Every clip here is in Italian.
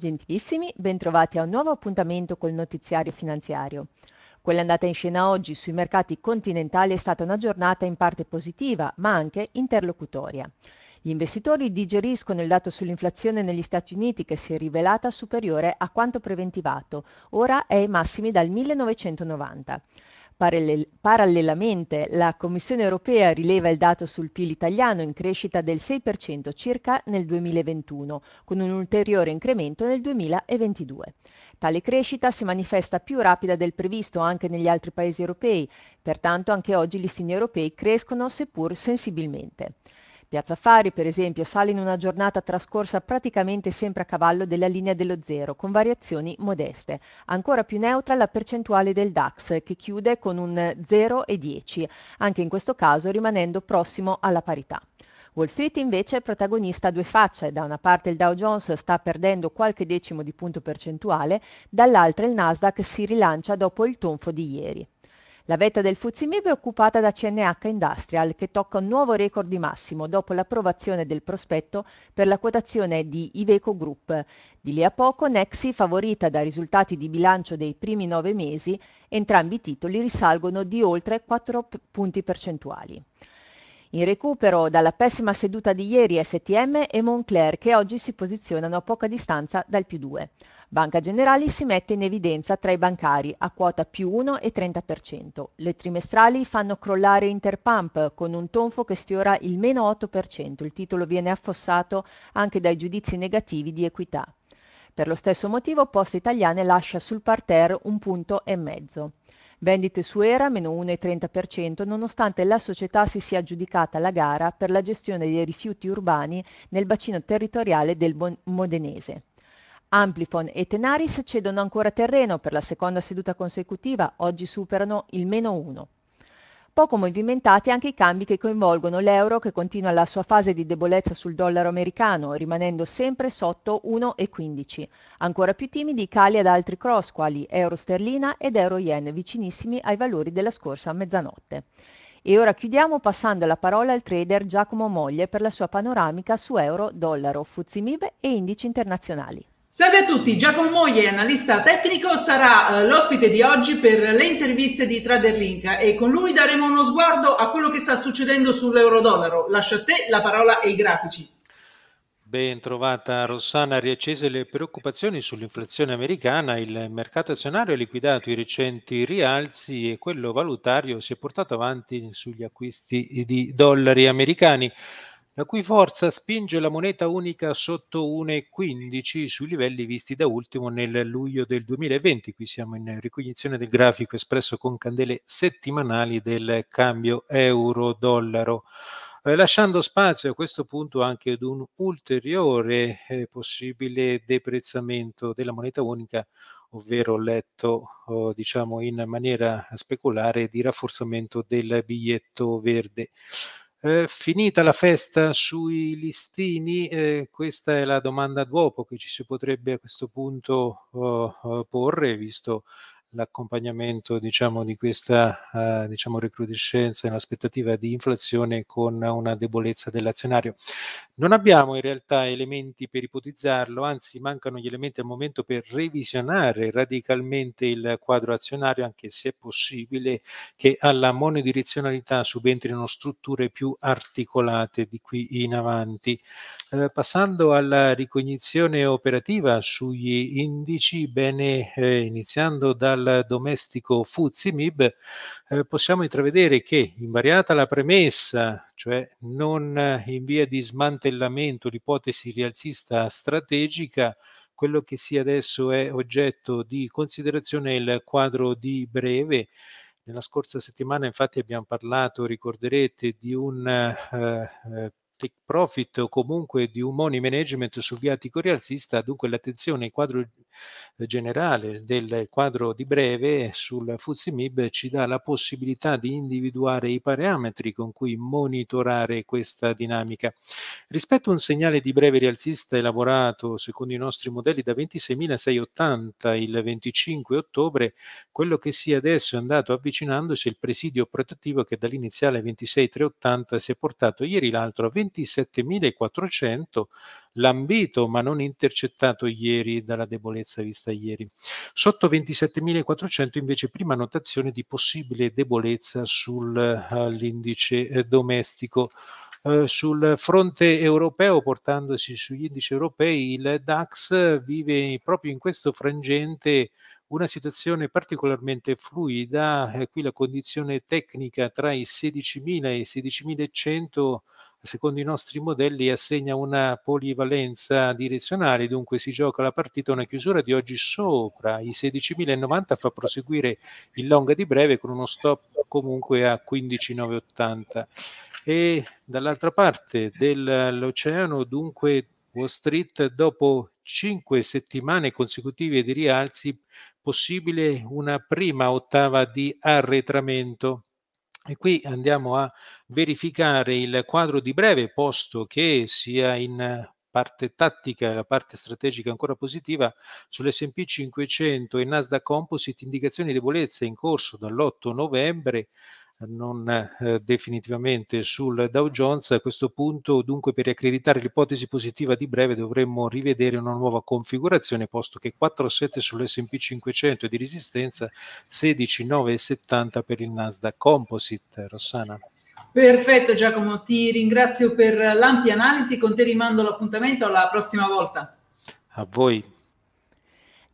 Gentilissimi, bentrovati a un nuovo appuntamento col notiziario finanziario. Quella andata in scena oggi sui mercati continentali è stata una giornata in parte positiva, ma anche interlocutoria. Gli investitori digeriscono il dato sull'inflazione negli Stati Uniti che si è rivelata superiore a quanto preventivato, ora è ai massimi dal 1990. Parallel- parallelamente, la Commissione europea rileva il dato sul PIL italiano in crescita del 6% circa nel 2021, con un ulteriore incremento nel 2022. Tale crescita si manifesta più rapida del previsto anche negli altri paesi europei, pertanto anche oggi gli stimi europei crescono seppur sensibilmente. Piazza Fari, per esempio, sale in una giornata trascorsa praticamente sempre a cavallo della linea dello zero, con variazioni modeste. Ancora più neutra la percentuale del DAX, che chiude con un 0,10, anche in questo caso rimanendo prossimo alla parità. Wall Street invece è protagonista a due facce, da una parte il Dow Jones sta perdendo qualche decimo di punto percentuale, dall'altra il Nasdaq si rilancia dopo il tonfo di ieri. La vetta del Fuzimib è occupata da CNH Industrial che tocca un nuovo record di massimo dopo l'approvazione del prospetto per la quotazione di Iveco Group. Di lì a poco Nexi, favorita dai risultati di bilancio dei primi nove mesi, entrambi i titoli risalgono di oltre 4 punti percentuali. In recupero dalla pessima seduta di ieri STM e Moncler che oggi si posizionano a poca distanza dal più 2. Banca Generali si mette in evidenza tra i bancari a quota più 1 e 30%. Le trimestrali fanno crollare Interpump con un tonfo che sfiora il meno 8%. Il titolo viene affossato anche dai giudizi negativi di equità. Per lo stesso motivo Poste Italiane lascia sul parterre un punto e mezzo. Vendite su ERA meno 1,30% nonostante la società si sia aggiudicata la gara per la gestione dei rifiuti urbani nel bacino territoriale del Modenese. Amplifon e Tenaris cedono ancora terreno per la seconda seduta consecutiva, oggi superano il meno 1. Poco movimentati anche i cambi che coinvolgono l'euro che continua la sua fase di debolezza sul dollaro americano, rimanendo sempre sotto 1,15. Ancora più timidi i cali ad altri cross quali euro sterlina ed euro yen vicinissimi ai valori della scorsa mezzanotte. E ora chiudiamo passando la parola al trader Giacomo Moglie per la sua panoramica su euro, dollaro, MIB e indici internazionali. Salve a tutti, Giacomo Moglie, analista tecnico, sarà eh, l'ospite di oggi per le interviste di Traderlink e con lui daremo uno sguardo a quello che sta succedendo sull'euro-dollaro. Lascio a te la parola e i grafici. Ben trovata Rossana, riaccese le preoccupazioni sull'inflazione americana, il mercato azionario ha liquidato i recenti rialzi e quello valutario si è portato avanti sugli acquisti di dollari americani la cui forza spinge la moneta unica sotto 1,15 sui livelli visti da ultimo nel luglio del 2020. Qui siamo in ricognizione del grafico espresso con candele settimanali del cambio euro-dollaro eh, lasciando spazio a questo punto anche ad un ulteriore eh, possibile deprezzamento della moneta unica, ovvero letto oh, diciamo in maniera speculare di rafforzamento del biglietto verde. Eh, finita la festa sui listini, eh, questa è la domanda d'uopo che ci si potrebbe a questo punto uh, porre, visto l'accompagnamento diciamo, di questa uh, diciamo, recrudescenza nell'aspettativa di inflazione con una debolezza dell'azionario. Non abbiamo in realtà elementi per ipotizzarlo, anzi mancano gli elementi al momento per revisionare radicalmente il quadro azionario, anche se è possibile che alla monodirezionalità subentrino strutture più articolate di qui in avanti. Eh, passando alla ricognizione operativa sugli indici, bene, eh, iniziando dal domestico Fuzimib, eh, possiamo intravedere che invariata la premessa cioè non eh, in via di smantellamento l'ipotesi rialzista strategica, quello che sì adesso è oggetto di considerazione è il quadro di breve. Nella scorsa settimana infatti abbiamo parlato, ricorderete, di un eh, eh take profit o comunque di un money management sul viatico rialzista, dunque l'attenzione in quadro generale del quadro di breve sul FTSE MIB ci dà la possibilità di individuare i parametri con cui monitorare questa dinamica. Rispetto a un segnale di breve rialzista elaborato secondo i nostri modelli da 26.680 il 25 ottobre, quello che si adesso è andato avvicinandosi è il presidio protettivo che dall'iniziale 26.380 si è portato ieri l'altro a 26.680 27.400 lambito ma non intercettato ieri dalla debolezza vista ieri. Sotto 27.400 invece prima notazione di possibile debolezza sull'indice eh, eh, domestico. Eh, sul fronte europeo, portandosi sugli indici europei, il DAX vive proprio in questo frangente una situazione particolarmente fluida, qui la condizione tecnica tra i 16.000 e i 16.100 secondo i nostri modelli assegna una polivalenza direzionale, dunque si gioca la partita a una chiusura di oggi sopra i 16.090 fa proseguire il long di breve con uno stop comunque a 15.980 e dall'altra parte dell'oceano dunque Wall Street dopo cinque settimane consecutive di rialzi possibile una prima ottava di arretramento e qui andiamo a verificare il quadro di breve, posto che sia in parte tattica e la parte strategica ancora positiva sull'S&P 500 e Nasdaq Composite indicazioni di debolezza in corso dall'8 novembre non eh, definitivamente sul Dow Jones. A questo punto, dunque, per accreditare l'ipotesi positiva di breve dovremmo rivedere una nuova configurazione, posto che 4,7 sull'SP 500 di resistenza, 16,9,70 per il Nasdaq Composite. Rossana. Perfetto Giacomo, ti ringrazio per l'ampia analisi, con te rimando l'appuntamento alla prossima volta. A voi.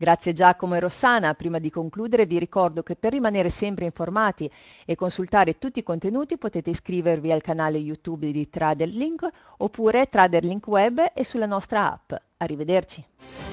Grazie Giacomo e Rossana. Prima di concludere vi ricordo che per rimanere sempre informati e consultare tutti i contenuti potete iscrivervi al canale YouTube di Traderlink oppure Traderlink Web e sulla nostra app. Arrivederci.